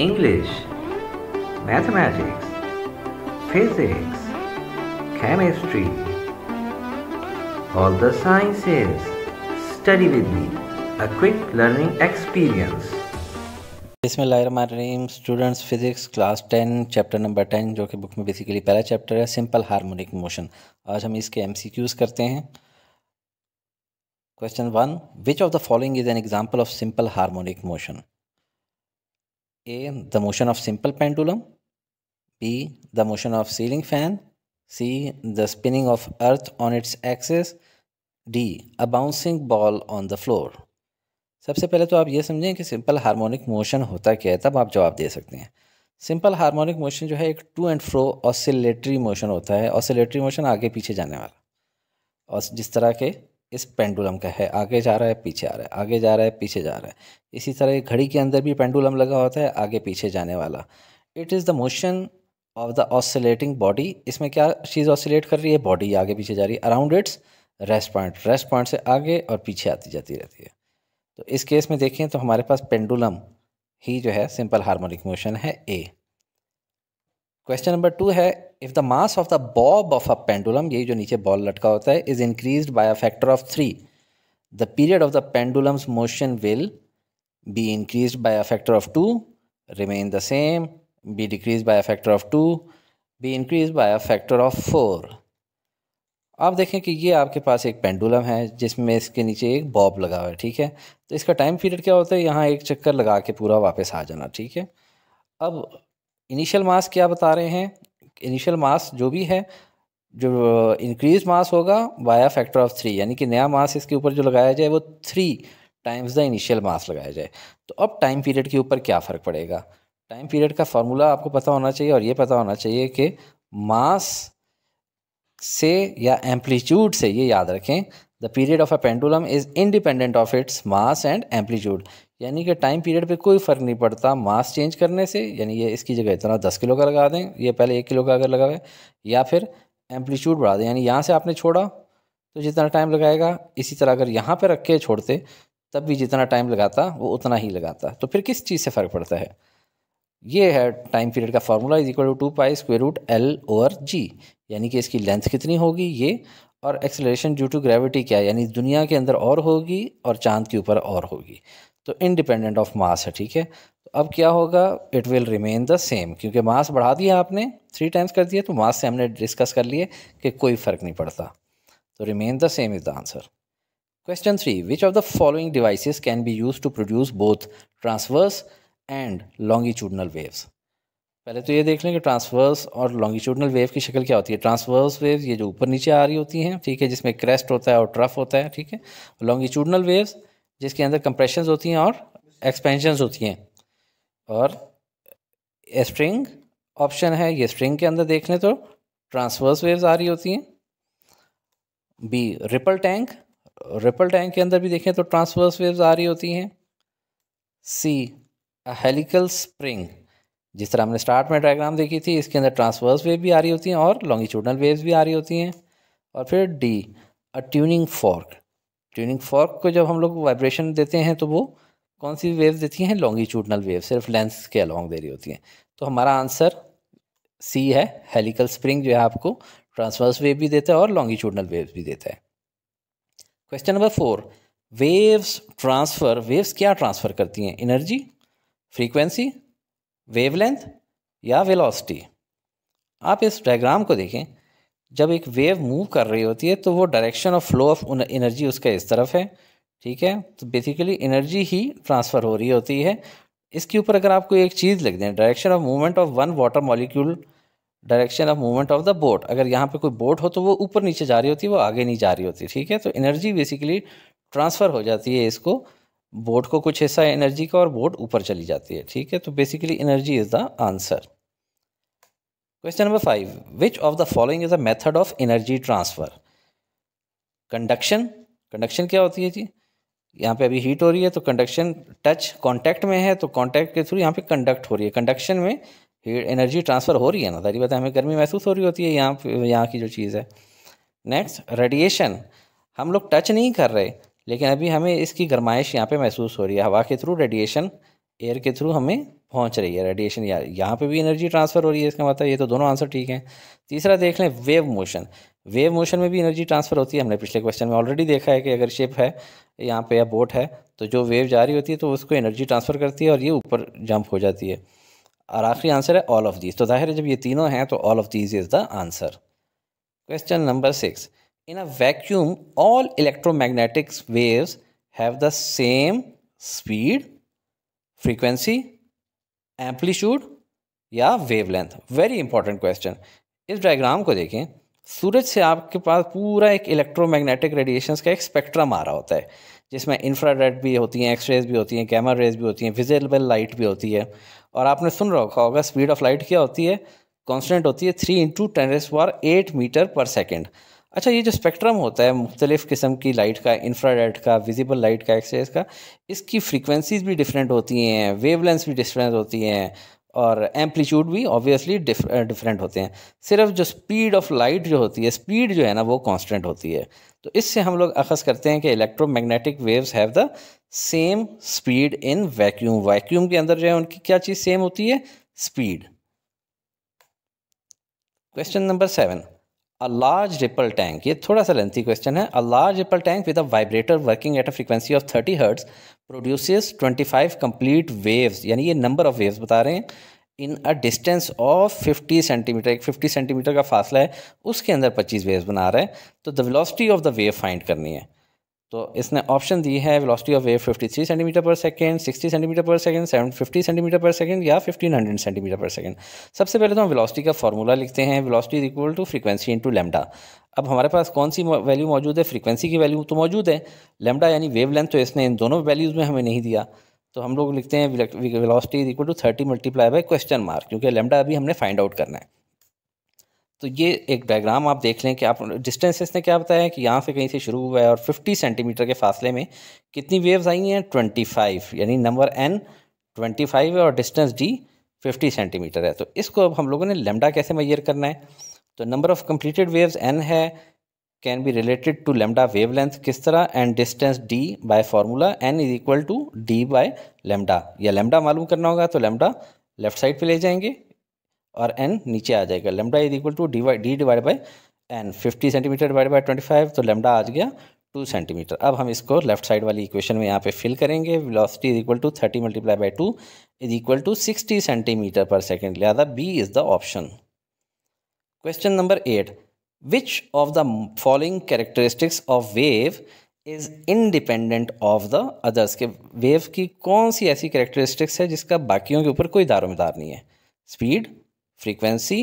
English, Mathematics, Physics, Chemistry, all the sciences. Study with me, a quick learning experience. बिसमीम students physics class ten chapter number ten जो कि book में basically पहला chapter है simple harmonic motion आज हम इसके एमसीक्यूज़ करते हैं question one which of the following is an example of simple harmonic motion A. The motion of simple pendulum. B. The motion of ceiling fan. C. The spinning of earth on its axis. D. A bouncing ball on the floor. सबसे पहले तो आप ये समझें कि simple harmonic motion होता क्या है तब आप जवाब दे सकते हैं सिंपल हार्मोनिक मोशन जो है एक to and fro oscillatory motion होता है ऑसिलेटरी मोशन आगे पीछे जाने वाला और जिस तरह के इस पेंडुलम का है आगे जा रहा है पीछे आ रहा है आगे जा रहा है पीछे जा रहा है इसी तरह घड़ी के अंदर भी पेंडुलम लगा होता है आगे पीछे जाने वाला it is the motion of the oscillating body इसमें क्या चीज़ ऑसिलेट कर रही है बॉडी आगे पीछे जा रही है around its rest point rest point से आगे और पीछे आती जाती रहती है तो इस केस में देखें तो हमारे पास पेंडुलम ही जो है सिंपल हार्मोनिक मोशन है ए क्वेश्चन नंबर टू है if the mass of the bob of a pendulum यही जो नीचे बॉल लटका होता है is increase by a factor of three the period of the pendulum's motion will be increase by a factor of two remain the same be decrease by a factor of two be increase by a factor of four आप देखें कि ये आपके पास एक pendulum है जिसमें इसके नीचे एक बॉब लगा हुआ है ठीक है तो इसका टाइम पीरियड क्या होता है यहाँ एक चक्कर लगा के पूरा वापस आ जाना ठीक है अब इनिशियल मास क्या बता रहे हैं इनिशियल मास जो भी है जो इंक्रीज uh, मास होगा बाया फैक्टर ऑफ थ्री यानी कि नया मास इसके ऊपर जो लगाया जाए वो three times the initial mass लगाया जाए तो अब टाइम पीरियड के ऊपर क्या फ़र्क पड़ेगा टाइम पीरियड का फार्मूला आपको पता होना चाहिए और ये पता होना चाहिए कि मास से या एम्पलीट्यूड से ये याद रखें the period of a pendulum is independent of its mass and amplitude यानी कि टाइम पीरियड पे कोई फ़र्क नहीं पड़ता मास चेंज करने से यानी ये इसकी जगह इतना दस किलो का लगा दें ये पहले एक किलो का अगर लगाएं या फिर एम्पलीट्यूड बढ़ा दें यानी यहाँ से आपने छोड़ा तो जितना टाइम लगाएगा इसी तरह अगर यहाँ पर रख के छोड़ते तब भी जितना टाइम लगाता वो उतना ही लगाता तो फिर किस चीज़ से फ़र्क पड़ता है ये है टाइम पीरियड का formula is equal to two pi square root L over G यानी कि इसकी लेंथ कितनी होगी ये और एक्सेलरेशन ड्यू टू ग्रेविटी क्या यानी दुनिया के अंदर और होगी और चांद के ऊपर और होगी तो इनडिपेंडेंट ऑफ मास है ठीक है तो अब क्या होगा it will remain the same क्योंकि मास बढ़ा दिया आपने थ्री टाइम्स कर दिया तो मास से हमने डिस्कस कर लिए कि कोई फ़र्क नहीं पड़ता तो remain the same is the answer question three which of the following devices can be use to produce both transverse and longitudinal waves पहले तो ये देख लें कि ट्रांसवर्स और लॉन्गिट्यूडनल वेव की शक्ल क्या होती है ट्रांसवर्स वेव ये जो ऊपर नीचे आ रही होती हैं ठीक है जिसमें क्रेस्ट होता है और ट्रफ होता है ठीक है लॉन्गिट्यूडनल वेव्स जिसके अंदर कंप्रेशन होती हैं और एक्सपेंशंस होती हैं और स्ट्रिंग ऑप्शन है ये स्ट्रिंग के अंदर देख लें तो ट्रांसवर्स वेव्स आ रही होती हैं B ripple tank ripple tank के अंदर भी देखें तो ट्रांसवर्स वेव्स आ रही होती हैं सी हेलिकल स्प्रिंग जिस तरह हमने स्टार्ट में डायग्राम देखी थी इसके अंदर ट्रांसवर्स वेव भी आ रही होती हैं और लॉन्गिट्यूडनल वेव्स भी आ रही होती हैं और फिर D a tuning fork tuning fork को जब हम लोग वाइब्रेशन देते हैं तो वो कौन सी वेव्स देती हैं लॉन्गिट्यूडनल वेव सिर्फ लेंस के अलॉन्ग दे रही होती हैं तो हमारा आंसर सी है हेलिकल स्प्रिंग जो है आपको ट्रांसवर्स वेव भी देता है और लॉन्गिट्यूडनल वेव भी देता है question number four waves transfer waves क्या ट्रांसफ़र करती हैं एनर्जी फ्रीक्वेंसी वेवलेंथ या वेलोसिटी आप इस डायग्राम को देखें जब एक वेव मूव कर रही होती है तो वो direction of flow of energy उसका इस तरफ है ठीक है तो बेसिकली एनर्जी ही ट्रांसफ़र हो रही होती है इसके ऊपर अगर आपको एक चीज़ लिख दें direction of movement of one water molecule direction of movement of the boat अगर यहाँ पे कोई बोट हो तो वो ऊपर नीचे जा रही होती है वो आगे नहीं जा रही होती ठीक है तो एनर्जी बेसिकली ट्रांसफ़र हो जाती है इसको बोट को कुछ हिस्सा एनर्जी का और बोट ऊपर चली जाती है ठीक है तो basically energy is the answer question number five which of the following is a method of energy transfer conduction conduction क्या होती है जी यहाँ पे अभी हीट हो रही है तो कंडक्शन टच कांटेक्ट में है तो कांटेक्ट के थ्रू यहाँ पे कंडक्ट हो रही है कंडक्शन में एनर्जी ट्रांसफ़र हो रही है ना सारी तो बात हमें गर्मी महसूस हो रही होती है यहाँ पे यहाँ की जो चीज़ है नेक्स्ट रेडिएशन हम लोग टच नहीं कर रहे लेकिन अभी हमें इसकी गर्माइश यहाँ पे महसूस हो रही है हवा के थ्रू रेडिएशन एयर के थ्रू हमें पहुंच रही है रेडिएशन या यहाँ पे भी एनर्जी ट्रांसफ़र हो रही है इसका मतलब ये तो दोनों आंसर ठीक हैं तीसरा देख लें वेव मोशन वेव मोशन में भी एनर्जी ट्रांसफ़र होती है हमने पिछले क्वेश्चन में ऑलरेडी देखा है कि अगर शिप है यहाँ पे या बोट है तो जो वेव जा रही होती है तो उसको एनर्जी ट्रांसफ़र करती है और ये ऊपर जंप हो जाती है और आखिरी आंसर है ऑल ऑफ दीज तो जाहिर है जब ये तीनों हैं तो all of these is the answer question number six in a vacuum all electromagnetics waves have the same speed frequency amplitude या वेवलेंथ वेरी इंपॉर्टेंट क्वेश्चन इस डायग्राम को देखें सूरज से आपके पास पूरा एक इलेक्ट्रोमैग्नेटिक रेडिएशंस का एक स्पेक्ट्रम आ रहा होता है जिसमें इंफ्रारेड भी होती हैं एक्सरेज भी होती हैं कैमरा रेज भी होती हैं विजिबल लाइट भी होती है और आपने सुन रखा होगा स्पीड ऑफ लाइट क्या होती है कॉन्स्टेंट होती है three into ten power eight meter per second अच्छा ये जो स्पेक्ट्रम होता है मुख्तलिफ़ किस्म की लाइट का इंफ्रारेड का विजिबल लाइट का एक्सरेज का इसकी फ्रीक्वेंसीज भी डिफरेंट होती हैं वेवलेंस भी डिफरेंट होती हैं और एम्पलीट्यूड भी ऑब्वियसली डिफरेंट होते हैं सिर्फ जो स्पीड ऑफ लाइट जो होती है स्पीड जो है ना वो कांस्टेंट होती है तो इससे हम लोग अखज़ करते हैं कि electromagnetic waves have the same speed in vacuum vacuum के अंदर जो है उनकी क्या चीज़ सेम होती है speed question number seven a large ripple tank ये थोड़ा सा लेंथी क्वेश्चन है a large ripple tank with a vibrator working at a frequency of thirty hertz produces twenty five complete waves यानी ये नंबर ऑफ वेव्स बता रहे हैं in a distance of fifty centimeter एक फिफ्टी सेंटीमीटर का फासला है उसके अंदर पच्चीस वेव्स बना रहा है तो the velocity of the wave find करनी है तो इसने ऑप्शन दी है velocity of wave 53 centimeter per second 60 centimeter per second 750 centimeter per second या 1500 सेंटीमीटर पर सेकंड सबसे पहले तो हम वेलोसिटी का फॉर्मूला लिखते हैं velocity is equal to frequency into lambda अब हमारे पास कौन सी वैल्यू मौजूद है फ्रीक्वेंसी की वैल्यू तो मौजूद है लैम्डा यानी वेव तो इसने इन दोनों वैल्यूज़ में हमें नहीं दिया तो हम लोग लिखते हैं velocity is equal to thirty multiply by question mark क्योंकि लेमडा अभी हमने फाइंड आउट करना है तो ये एक डायग्राम आप देख लें कि आप डिस्टेंसेस ने क्या बताया कि यहाँ से कहीं से शुरू हुआ है और 50 सेंटीमीटर के फासले में कितनी वेव्स आई हैं 25 यानी नंबर एन 25 है और डिस्टेंस डी 50 सेंटीमीटर है तो इसको अब हम लोगों ने लेमडा कैसे मैयर करना है तो number of completed waves N है can be related to lambda wave length किस तरह and distance D by formula N is equal to D by lambda या लेमडा मालूम करना होगा तो लेमडा लेफ्ट साइड पे ले जाएंगे और एन नीचे आ जाएगा lambda is equal to D D divide by N fifty centimeter divide by twenty five तो लेमडा आ गया टू सेंटीमीटर अब हम इसको लेफ्ट साइड वाली इक्वेशन में यहाँ पे फिल करेंगे velocity is equal to thirty multiply by two is equal to sixty centimeter per second लिहाजा B is the option question number eight which of the following characteristics of wave is independent of the others के wave की कौन सी ऐसी characteristics है जिसका बाकियों के ऊपर कोई दारोमदार नहीं है स्पीड फ्रीक्वेंसी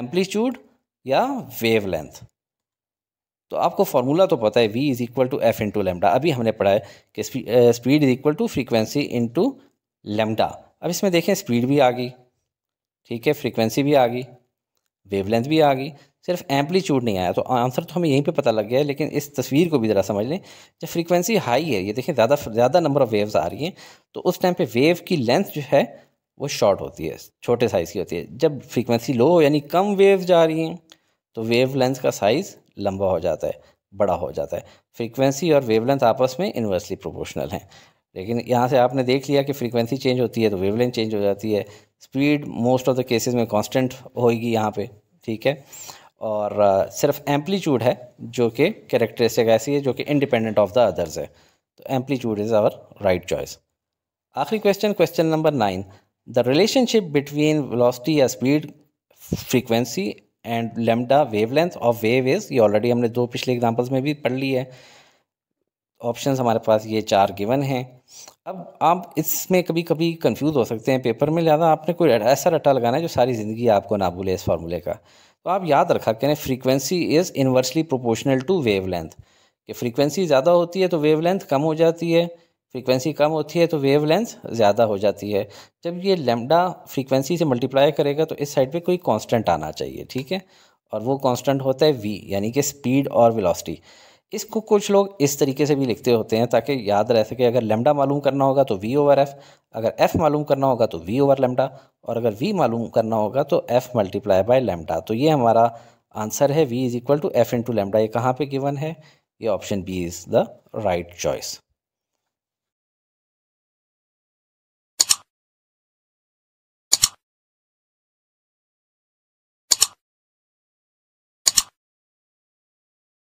एम्पलीट्यूड या लेंथ तो आपको फार्मूला तो पता है V is equal to F into lambda अभी हमने पढ़ा है कि speed is equal to frequency into lambda अब इसमें देखें स्पीड भी आ गई ठीक है फ्रीक्वेंसी भी आ गई वेवलेंथ भी आ गई सिर्फ एम्पलीट्यूड नहीं आया तो आंसर तो हमें यहीं पे पता लग गया है लेकिन इस तस्वीर को भी ज़रा समझ लें जब फ्रीक्वेंसी हाई है ये देखें ज़्यादा ज़्यादा नंबर ऑफ़ वेव्स आ रही हैं तो उस टाइम पे वेव की लेंथ जो है वो शॉर्ट होती है छोटे साइज़ की होती है जब फ्रीक्वेंसी लो यानी कम वेव जा रही हैं तो वेव लेंथ का साइज़ लंबा हो जाता है बड़ा हो जाता है फ्रीक्वेंसी और वेव लेंथ आपस में इन्वर्सली प्रोपोर्शनल हैं लेकिन यहाँ से आपने देख लिया कि फ्रीक्वेंसी चेंज होती है तो लेंथ चेंज हो जाती है speed most of the cases में कांस्टेंट होएगी यहाँ पे ठीक है और सिर्फ एम्पलीट्यूड है जो कि कैरेक्टरिस्टिक ऐसी है जो कि इंडिपेंडेंट ऑफ द अदर्स है तो amplitude is our right choice आखिरी question question number nine The relationship between velocity या speed, frequency and lambda length of wave is ये ऑलरेडी हमने दो पिछले एग्जाम्पल्स में भी पढ़ ली है ऑप्शन हमारे पास ये चार गिवन हैं अब आप इसमें कभी कभी कन्फ्यूज हो सकते हैं पेपर में लिहाजा आपने कोई ऐसा रट्टा लगाना है जो सारी ज़िंदगी आपको ना भूले इस फार्मूले का तो आप याद रखा करें frequency is inversely proportional to wave length कि फ्रीक्वेंसी ज़्यादा होती है तो वेव लेंथ कम हो जाती है फ्रीक्वेंसी कम होती है तो वेव ज़्यादा हो जाती है जब ये लेमडा फ्रीक्वेंसी से मल्टीप्लाई करेगा तो इस साइड पे कोई कांस्टेंट आना चाहिए ठीक है और वो कांस्टेंट होता है वी यानी कि स्पीड और वेलोसिटी इसको कुछ लोग इस तरीके से भी लिखते होते हैं ताकि याद रह सके अगर लेमडा मालूम करना होगा तो वी ओवर एफ अगर एफ मालूम करना होगा तो वी ओवर लेमडा और अगर वी मालूम करना होगा तो एफ मल्टीप्लाई बाय लेमडा तो ये हमारा आंसर है V is equal to F into lambda ये कहाँ पर गिवन है ये option B is the right choice